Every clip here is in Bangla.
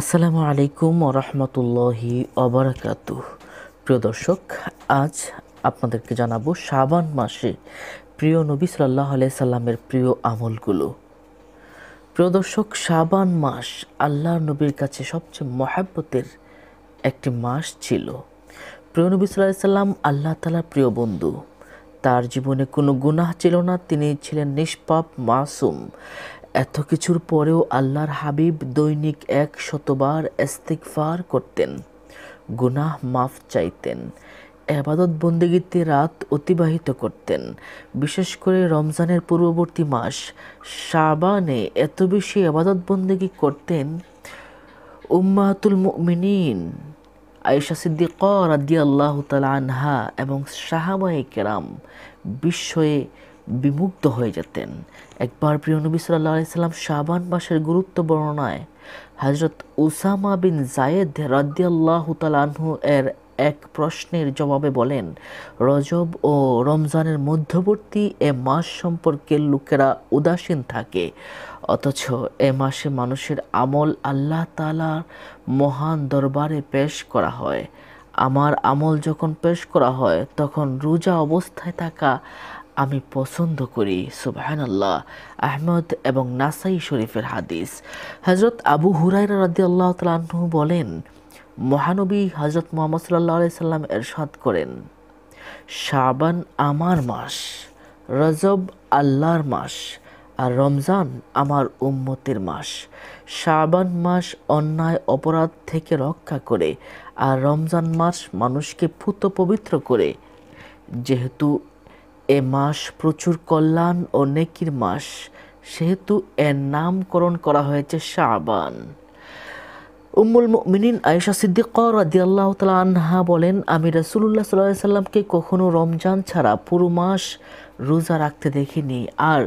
আসসালামু আলাইকুম রহমতুল্লাহি অবরাকাতু প্রিয় দর্শক আজ আপনাদেরকে জানাবো শাবান মাসে প্রিয় নবী সাল্লাহ সাল্লামের প্রিয় আমলগুলো প্রিয় দর্শক শাবান মাস আল্লাহ নবীর কাছে সবচেয়ে মহাব্বতের একটি মাস ছিল প্রিয় নবী সাল্লাহ সাল্লাম আল্লাহ তালার প্রিয় বন্ধু তার জীবনে কোনো গুনাহ ছিল না তিনি ছিলেন নিষ্পাপ মাসুম এত কিছুর পরেও আল্লাহর হাবিব দৈনিক এক শতবার এস্তিকফার করতেন গুনাহ মাফ চাইতেন আবাদত বন্দেগীতে রাত অতিবাহিত করতেন বিশেষ করে রমজানের পূর্ববর্তী মাস শাবানে এত বেশি আবাদত বন্দেগী করতেন উম্মাতুল মিনীন আয়েশা সিদ্দিক আল্লাহ তালা আনহা এবং সাহাবাহিক কেরাম বিস্ময়ে বিমুগ্ধ হয়ে যেতেন একবার প্রিয়নবী সাল্লাহ আলাইসাল্লাম শাবান মাসের গুরুত্ব বর্ণনায় হজরত উসামা বিন জায়েদ রাদিয়াল্লাহ আনহু এর এক প্রশ্নের জবাবে বলেন রজব ও রমজানের মধ্যবর্তী এ মাস সম্পর্কে লোকেরা উদাসীন থাকে অথচ এ মাসে মানুষের আমল আল্লাহ তালার মহান দরবারে পেশ করা হয় আমার আমল যখন পেশ করা হয় তখন রোজা অবস্থায় থাকা আমি পছন্দ করি সুবাহানাল্লাহ আহমদ এবং নাসাই শরীফের হাদিস হজরত আবু হুরাইরা রাদি আল্লাহ তালাহু বলেন মহানবী হজরত মোহাম্মদ সাল্লাহ সাল্লাম এরশাদ করেন শাবান আমার মাস রজব আল্লাহর মাস আর রমজান আমার উম্মতের মাস শাবান মাস অন্যায় অপরাধ থেকে রক্ষা করে আর রমজান মাস মানুষকে পুত পবিত্র করে যেহেতু এ মাস প্রচুর কল্যাণ ও নেকির মাস সেহেতু এর নামকরণ করা হয়েছে শাবান উম্মুল মিনিন আয়েশা সিদ্দিকা রাদিয়াল্লাহ তালা আনহা বলেন আমি রসুল্লাহ সাল্লাহ সাল্লামকে কখনও রমজান ছাড়া পুরো মাস রোজা রাখতে দেখিনি আর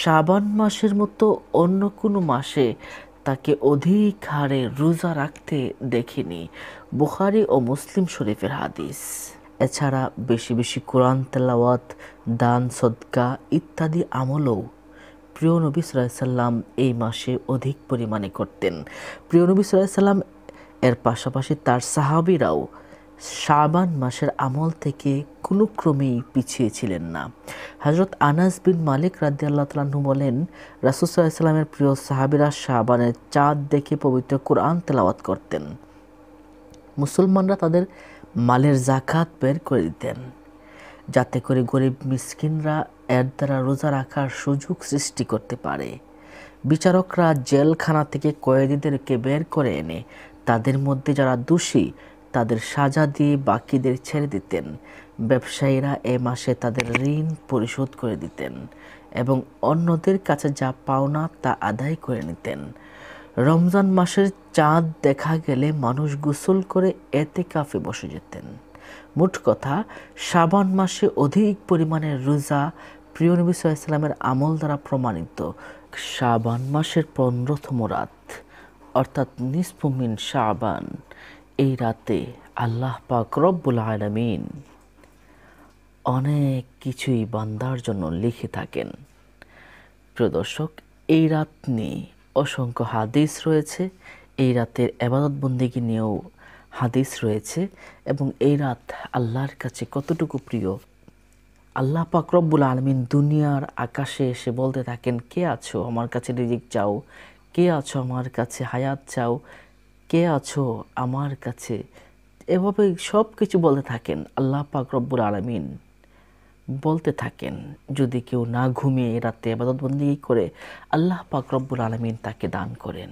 শাবান মাসের মতো অন্য কোনো মাসে তাকে অধিক হারে রোজা রাখতে দেখিনি বুখারি ও মুসলিম শরীফের হাদিস এছাড়া বেশি বেশি কোরআন তেলাওয়াত দান সদকা ইত্যাদি আমলও প্রিয় নবী সাল্লাম এই মাসে অধিক পরিমাণে করতেন প্রিয় নবী সাল্লাম এর পাশাপাশি তার সাহাবিরাও শাবান মাসের আমল থেকে কোনো ক্রমেই পিছিয়ে ছিলেন না হজরত আনাস বিন মালিক রাদ্দি আল্লাহ তালাহু বলেন রাসুসাল্লামের প্রিয় সাহাবিরা শাবানের চাঁদ দেখে পবিত্র কোরআন তেলাওয়াত করতেন মুসলমানরা তাদের মালের জাকাত বের করে দিতেন যাতে করে গরিব মিসকিনরা এর দ্বারা রোজা রাখার সুযোগ সৃষ্টি করতে পারে বিচারকরা জেলখানা থেকে কয়েদিদেরকে বের করে এনে তাদের মধ্যে যারা দোষী তাদের সাজা দিয়ে বাকিদের ছেড়ে দিতেন ব্যবসায়ীরা এ মাসে তাদের ঋণ পরিশোধ করে দিতেন এবং অন্যদের কাছে যা পাওনা তা আদায় করে নিতেন রমজান মাসের চাঁদ দেখা গেলে মানুষ গোসল করে এতে কাফে বসে যেতেন মোট কথা শ্রাবণ মাসে অধিক পরিমাণে রোজা প্রিয় নবী সাল্লামের আমল দ্বারা প্রমাণিত শ্রাবান মাসের পনেরোতম রাত অর্থাৎ নিসফুমিন শাবান এই রাতে আল্লাহ পাক রব্বুল আলমিন অনেক কিছুই বান্দার জন্য লিখে থাকেন প্রদর্শক এই রাত নিয়ে অসংখ্য হাদিস রয়েছে এই রাতের আবাদতবন্দিকে নিয়েও হাদিস রয়েছে এবং এই রাত আল্লাহর কাছে কতটুকু প্রিয় আল্লাহ পাকরব্বুল আলমিন দুনিয়ার আকাশে এসে বলতে থাকেন কে আছো আমার কাছে রিজিক চাও কে আছো আমার কাছে হায়াত চাও কে আছো আমার কাছে এভাবে সব কিছু বলতে থাকেন আল্লাহ পাকরব্বুল আলমিন বলতে থাকেন যদি কেউ না ঘুমিয়ে রাতে আবাদতবন্দি করে আল্লাহ পাক রব্বুল আলমিন তাকে দান করেন